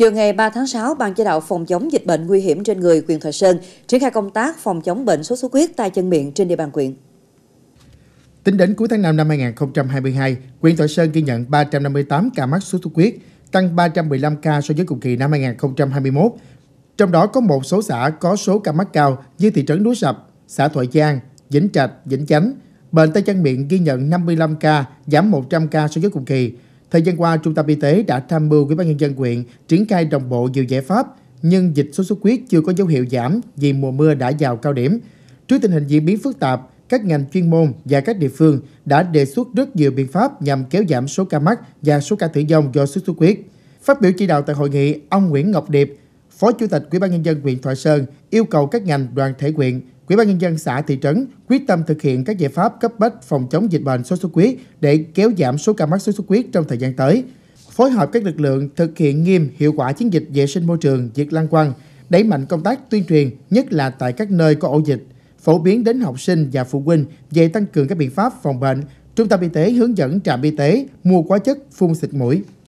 Chiều ngày 3 tháng 6, Ban chỉ đạo phòng chống dịch bệnh nguy hiểm trên người huyện Thoại Sơn triển khai công tác phòng chống bệnh sốt xuất huyết tay chân miệng trên địa bàn huyện. Tính đến cuối tháng 5 năm 2022, huyện Thoại Sơn ghi nhận 358 ca mắc sốt xuất huyết, tăng 315 ca so với cùng kỳ năm 2021. Trong đó có một số xã có số ca mắc cao như thị trấn Núi Sập, xã Thoại Giang, Vĩnh Trạch, Vĩnh Chánh. Bệnh tay chân miệng ghi nhận 55 ca, giảm 100 ca so với cùng kỳ. Thời gian qua, Trung tâm Y tế đã tham mưu với ban nhân dân quyện triển khai đồng bộ nhiều giải pháp, nhưng dịch sốt xuất huyết chưa có dấu hiệu giảm vì mùa mưa đã vào cao điểm. Trước tình hình diễn biến phức tạp, các ngành chuyên môn và các địa phương đã đề xuất rất nhiều biện pháp nhằm kéo giảm số ca mắc và số ca tử vong do sốt xuất huyết. Phát biểu chỉ đạo tại hội nghị, ông Nguyễn Ngọc Điệp, Phó Chủ tịch Ủy ban nhân dân huyện Thoại Sơn yêu cầu các ngành đoàn thể huyện Quỹ ban nhân dân xã thị trấn quyết tâm thực hiện các giải pháp cấp bách phòng chống dịch bệnh sốt xuất huyết để kéo giảm số ca mắc sốt xuất huyết trong thời gian tới. Phối hợp các lực lượng thực hiện nghiêm hiệu quả chiến dịch vệ sinh môi trường diệt lăng quăng, đẩy mạnh công tác tuyên truyền, nhất là tại các nơi có ổ dịch, phổ biến đến học sinh và phụ huynh về tăng cường các biện pháp phòng bệnh, trung tâm y tế hướng dẫn trạm y tế mua hóa chất phun xịt mũi.